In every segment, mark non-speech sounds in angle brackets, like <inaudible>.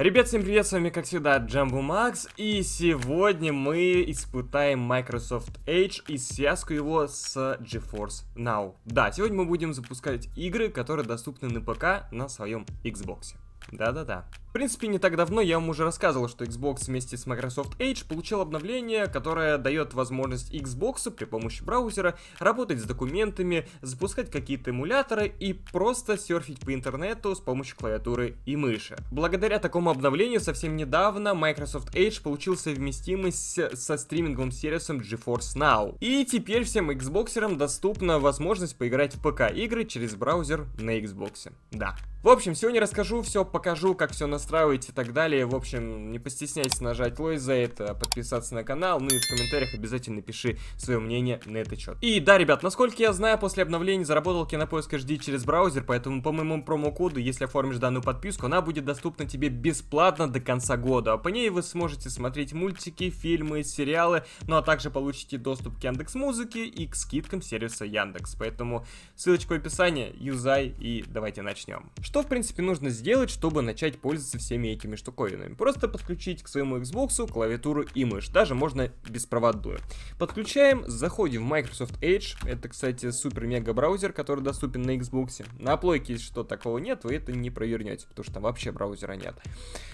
Ребят, всем привет, с вами как всегда Джамбу Макс, и сегодня мы испытаем Microsoft Edge и связку его с GeForce Now. Да, сегодня мы будем запускать игры, которые доступны на ПК на своем Xbox. Да-да-да. В принципе, не так давно я вам уже рассказывал, что Xbox вместе с Microsoft Edge получил обновление, которое дает возможность Xbox при помощи браузера работать с документами, запускать какие-то эмуляторы и просто серфить по интернету с помощью клавиатуры и мыши. Благодаря такому обновлению совсем недавно Microsoft Edge получил совместимость со стриминговым сервисом GeForce Now. И теперь всем Xboxерам доступна возможность поиграть в ПК-игры через браузер на Xbox. Да. В общем, сегодня расскажу все, покажу, как все на настраиваете и так далее. В общем, не постесняйтесь нажать лайк за это, а подписаться на канал, ну и в комментариях обязательно пиши свое мнение на этот счет. И да, ребят, насколько я знаю, после обновления заработал Кинопоиск HD через браузер, поэтому по моему промокоду, если оформишь данную подписку, она будет доступна тебе бесплатно до конца года. А по ней вы сможете смотреть мультики, фильмы, сериалы, ну а также получите доступ к Яндекс Музыке и к скидкам сервиса Яндекс. Поэтому ссылочка в описании, юзай и давайте начнем. Что в принципе нужно сделать, чтобы начать пользоваться со всеми этими штуковинами. Просто подключить к своему Xbox клавиатуру и мышь, даже можно беспроводную. Подключаем, заходим в Microsoft Edge, это, кстати, супер-мега браузер, который доступен на Xbox. На плойке, если что, такого нет, вы это не провернете, потому что там вообще браузера нет.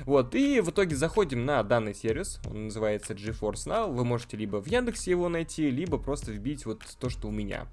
Вот, и в итоге заходим на данный сервис, он называется GeForce Now, вы можете либо в Яндексе его найти, либо просто вбить вот то, что у меня.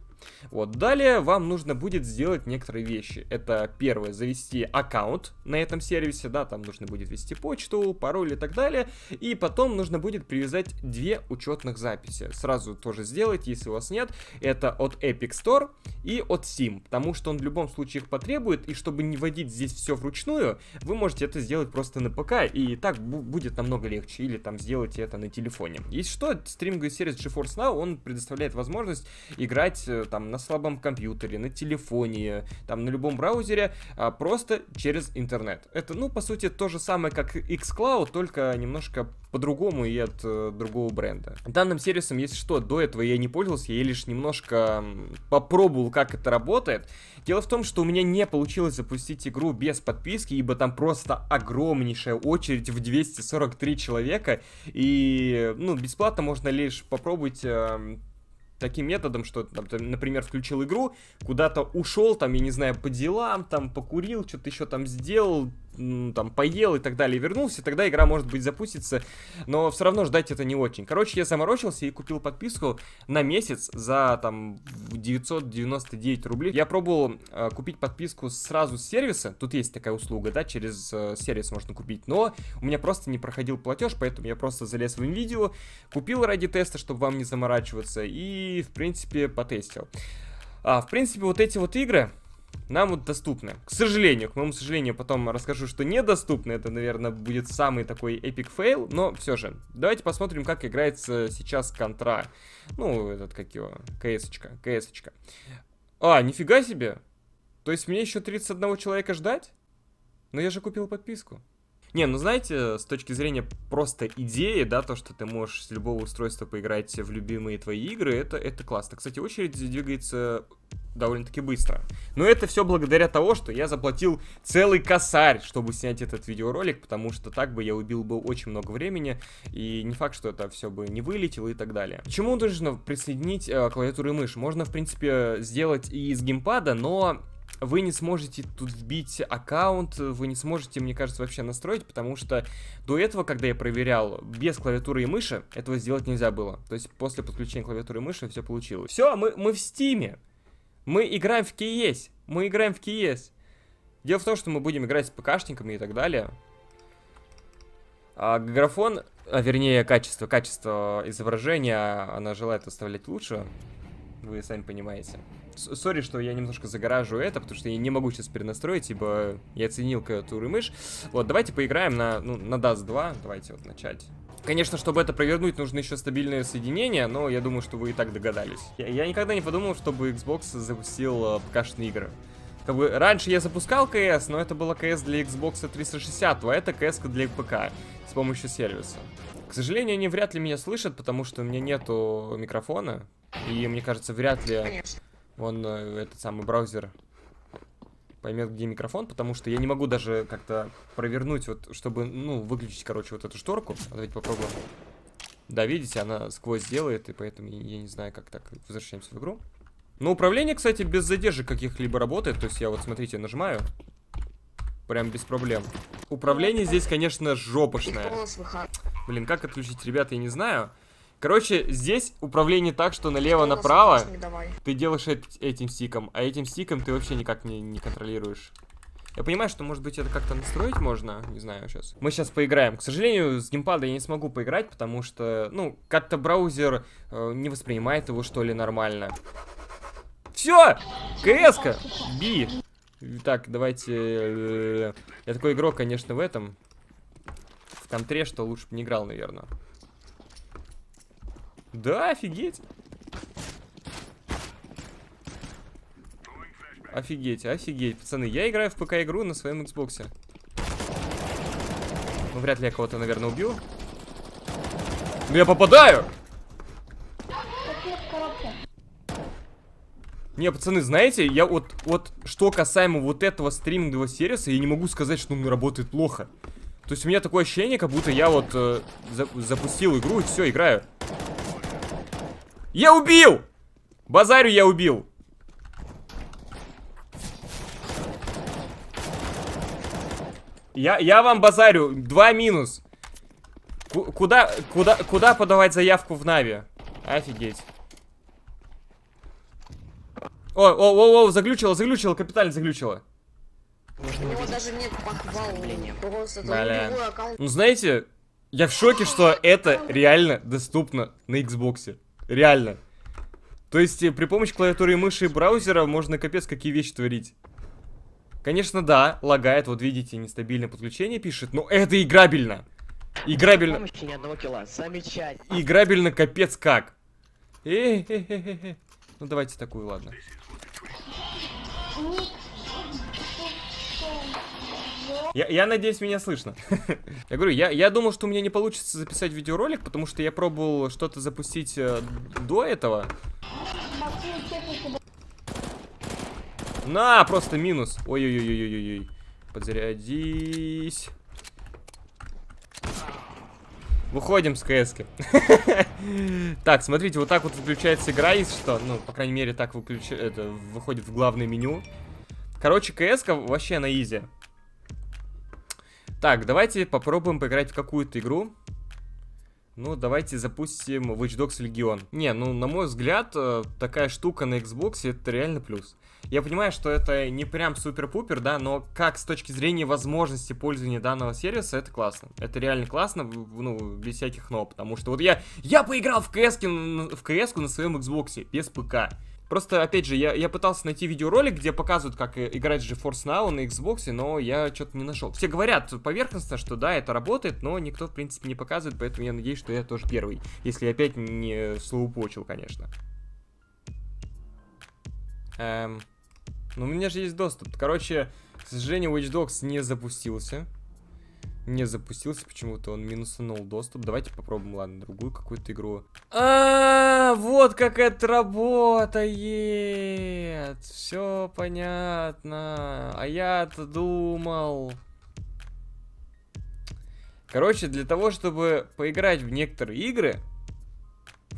Вот. Далее вам нужно будет сделать некоторые вещи. Это первое, завести аккаунт на этом сервисе, да, там нужно будет ввести почту, пароль и так далее. И потом нужно будет привязать две учетных записи. Сразу тоже сделать, если у вас нет. Это от Epic Store и от Steam, потому что он в любом случае их потребует. И чтобы не вводить здесь все вручную, вы можете это сделать просто на ПК, и так будет намного легче. Или там сделайте это на телефоне. Если что, стриминговый сервис GeForce Now, он предоставляет возможность играть э, там на слабом компьютере, на телефоне, там на любом браузере, а просто через интернет. Это, ну, по сути, то же самое, как xCloud, только немножко по-другому и от э, другого бренда. Данным сервисом, если что, до этого я не пользовался, я лишь немножко попробовал, как это работает. Дело в том, что у меня не получилось запустить игру без подписки, ибо там просто огромнейшая очередь в 243 человека, и, ну, бесплатно можно лишь попробовать э, таким методом, что, там, ты, например, включил игру, куда-то ушел, там, я не знаю, по делам, там, покурил, что-то еще там сделал, там, поел и так далее, вернулся, тогда игра, может быть, запустится, но все равно ждать это не очень. Короче, я заморочился и купил подписку на месяц за, там, 999 рублей. Я пробовал э, купить подписку сразу с сервиса. Тут есть такая услуга, да, через э, сервис можно купить. Но у меня просто не проходил платеж, поэтому я просто залез в видео, купил ради теста, чтобы вам не заморачиваться. И, в принципе, потестил. А, в принципе, вот эти вот игры нам вот доступны. К сожалению, к моему сожалению, потом расскажу, что недоступны. Это, наверное, будет самый такой эпик фейл, но все же. Давайте посмотрим, как играется сейчас контра. Ну, этот, как его, КС-очка, КС-очка. А, нифига себе! То есть мне еще 31 человека ждать? Но я же купил подписку. Не, ну знаете, с точки зрения просто идеи, да, то, что ты можешь с любого устройства поиграть в любимые твои игры, это, это классно. Кстати, очередь двигается довольно-таки быстро. Но это все благодаря того, что я заплатил целый косарь, чтобы снять этот видеоролик, потому что так бы я убил бы очень много времени, и не факт, что это все бы не вылетело и так далее. Чему нужно присоединить э, клавиатуру и мышь? Можно, в принципе, сделать и из геймпада, но вы не сможете тут вбить аккаунт, вы не сможете, мне кажется, вообще настроить, потому что до этого, когда я проверял без клавиатуры и мыши, этого сделать нельзя было. То есть после подключения клавиатуры и мыши все получилось. Все, мы, мы в стиме. Мы играем в Киес. Мы играем в Киес. Дело в том, что мы будем играть с ПКшниками и так далее. А графон, а вернее качество, качество изображения, она желает оставлять лучше. Вы сами понимаете. Сори, что я немножко загоражу это, потому что я не могу сейчас перенастроить, ибо я оценил клавиатуру и мышь. Вот, давайте поиграем на, ну, на DAS 2. Давайте вот начать. Конечно, чтобы это провернуть, нужно еще стабильное соединение, но я думаю, что вы и так догадались. Я, я никогда не подумал, чтобы Xbox запустил э, ПКшные игры. Как бы раньше я запускал КС, но это было КС для Xbox 360, а это КС для ПК с помощью сервиса. К сожалению, они вряд ли меня слышат, потому что у меня нету микрофона. И мне кажется, вряд ли он, э, этот самый браузер, поймет, где микрофон, потому что я не могу даже как-то провернуть, вот, чтобы, ну, выключить, короче, вот эту шторку. А давайте попробуем. Да, видите, она сквозь делает, и поэтому я не знаю, как так. Возвращаемся в игру. Но управление, кстати, без задержек каких-либо работает. То есть я вот, смотрите, нажимаю. Прям без проблем. Управление здесь, конечно, жопошное. Блин, как отключить, ребята, я не знаю. Короче, здесь управление так, что налево-направо ты делаешь этим стиком, а этим стиком ты вообще никак не, не контролируешь. Я понимаю, что, может быть, это как-то настроить можно, не знаю сейчас. Мы сейчас поиграем. К сожалению, с геймпада я не смогу поиграть, потому что, ну, как-то браузер э, не воспринимает его, что ли, нормально. Все! КС-ка! Би! Так, давайте... Э, я такой игрок, конечно, в этом. В контре, что лучше бы не играл, наверное. Да, офигеть. Офигеть, офигеть, пацаны. Я играю в ПК-игру на своем Xbox. Ну, вряд ли я кого-то, наверное, убил. Но ну, я попадаю! Не, пацаны, знаете, я вот, вот что касаемо вот этого стримингового сервиса, я не могу сказать, что он работает плохо. То есть у меня такое ощущение, как будто я вот э, за запустил игру и все, играю. Я убил! Базарю я убил. Я, я вам базарю. Два минус. К куда, куда, куда подавать заявку в Нави? Офигеть. О, о, о, о, заглючило, заглючило, капитально заглючило. У него даже нет похвал, Ну знаете, я в шоке, что это реально доступно на Xbox. Реально. То есть э, при помощи клавиатуры и мыши и браузера можно капец какие вещи творить. Конечно, да, лагает, вот видите, нестабильное подключение пишет, но это играбельно. Играбельно. Ни одного килла. Замечательно. Играбельно капец как. Э -э -э -э -э. Ну давайте такую, ладно. Я, я надеюсь, меня слышно. <laughs> Я говорю, я, я думал, что у меня не получится записать видеоролик, потому что я пробовал что-то запустить э, до этого. На, просто минус. Ой-ой-ой-ой-ой. ой, Подзарядись. Выходим с кс <laughs> Так, смотрите, вот так вот выключается игра, если что. Ну, по крайней мере, так выключ... это, выходит в главное меню. Короче, кс вообще на изи. Так, давайте попробуем поиграть в какую-то игру. Ну, давайте запустим Watch Dogs Legion. Не, ну, на мой взгляд, э, такая штука на Xbox это реально плюс. Я понимаю, что это не прям супер-пупер, да, но как с точки зрения возможности пользования данного сервиса, это классно. Это реально классно, ну, без всяких но, потому что вот я, я поиграл в CS, в CS на своем Xbox без ПК. Просто, опять же, я, я пытался найти видеоролик, где показывают, как э, играть GeForce Now на Xbox, но я что-то не нашел. Все говорят поверхностно, что да, это работает, но никто, в принципе, не показывает, поэтому я надеюсь, что я тоже первый. Если я опять не слоупочил, конечно. Эм... Ну, у меня же есть доступ. Короче, к сожалению, Watch Dogs не запустился. Не запустился почему-то, он минусанул доступ. Давайте попробуем, ладно, другую какую-то игру. А -а -а! А, вот как это работает. Все понятно. А я-то думал. Короче, для того, чтобы поиграть в некоторые игры,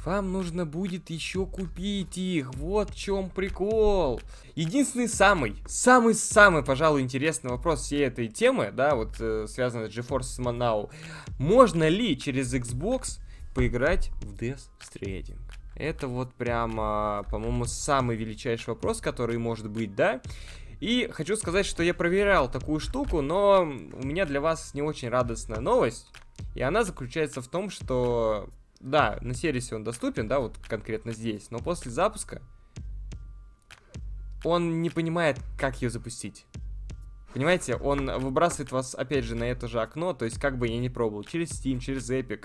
вам нужно будет еще купить их. Вот в чем прикол. Единственный самый, самый-самый, пожалуй, интересный вопрос всей этой темы, да, вот э, связанный с GeForce Now. Можно ли через Xbox поиграть в Death Stranding. Это вот прямо, по-моему, самый величайший вопрос, который может быть, да? И хочу сказать, что я проверял такую штуку, но у меня для вас не очень радостная новость. И она заключается в том, что... Да, на сервисе он доступен, да, вот конкретно здесь, но после запуска он не понимает, как ее запустить. Понимаете, он выбрасывает вас, опять же, на это же окно, то есть как бы я ни пробовал, через Steam, через Epic,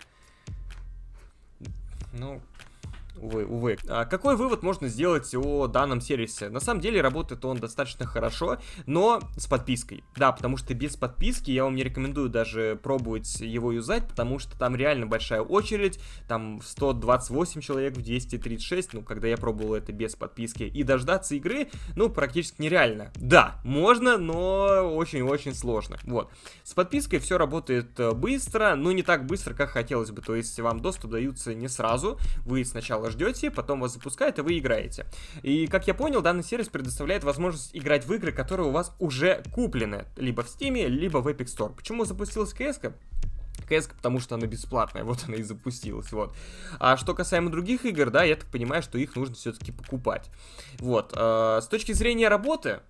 ну, увы, увы. А какой вывод можно сделать о данном сервисе? На самом деле работает он достаточно хорошо, но с подпиской. Да, потому что без подписки я вам не рекомендую даже пробовать его юзать, потому что там реально большая очередь, там 128 человек в 236, ну, когда я пробовал это без подписки, и дождаться игры, ну, практически нереально. Да, можно, но очень-очень сложно. Вот. С подпиской все работает э, быстро, но не так быстро, как хотелось бы, то есть вам доступ даются не сразу, вы сначала ждете, потом вас запускают, и вы играете. И, как я понял, данный сервис предоставляет возможность играть в игры, которые у вас уже куплены, либо в Steam, либо в Epic Store. Почему запустилась CS? -ка? потому что она бесплатная, <laughs> вот она и запустилась, вот. А что касаемо других игр, да, я так понимаю, что их нужно все-таки покупать. Вот, э, с точки зрения работы,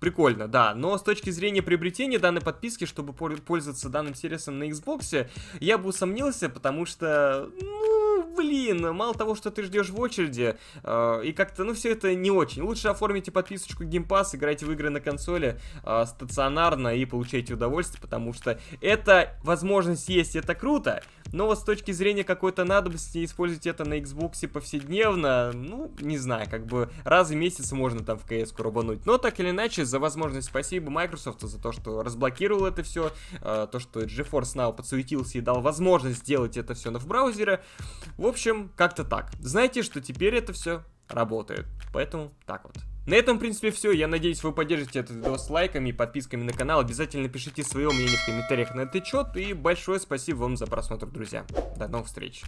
прикольно, да. Но с точки зрения приобретения данной подписки, чтобы пользоваться данным сервисом на Xbox, я бы усомнился, потому что, ну, блин, мало того, что ты ждешь в очереди, э, и как-то, ну, все это не очень. Лучше оформите подписочку Game Pass, играйте в игры на консоли э, стационарно и получайте удовольствие, потому что эта возможность есть, это круто, но вот с точки зрения какой-то надобности использовать это на Xbox повседневно, ну, не знаю, как бы раз в месяц можно там в CS рубануть. Но так или иначе, за возможность спасибо Microsoft за то, что разблокировал это все, э, то, что GeForce Now подсуетился и дал возможность сделать это все в браузере. В общем, как-то так. Знаете, что теперь это все работает. Поэтому так вот. На этом, в принципе, все. Я надеюсь, вы поддержите этот видео с лайками и подписками на канал. Обязательно пишите свое мнение в комментариях на этот счет. И большое спасибо вам за просмотр, друзья. До новых встреч.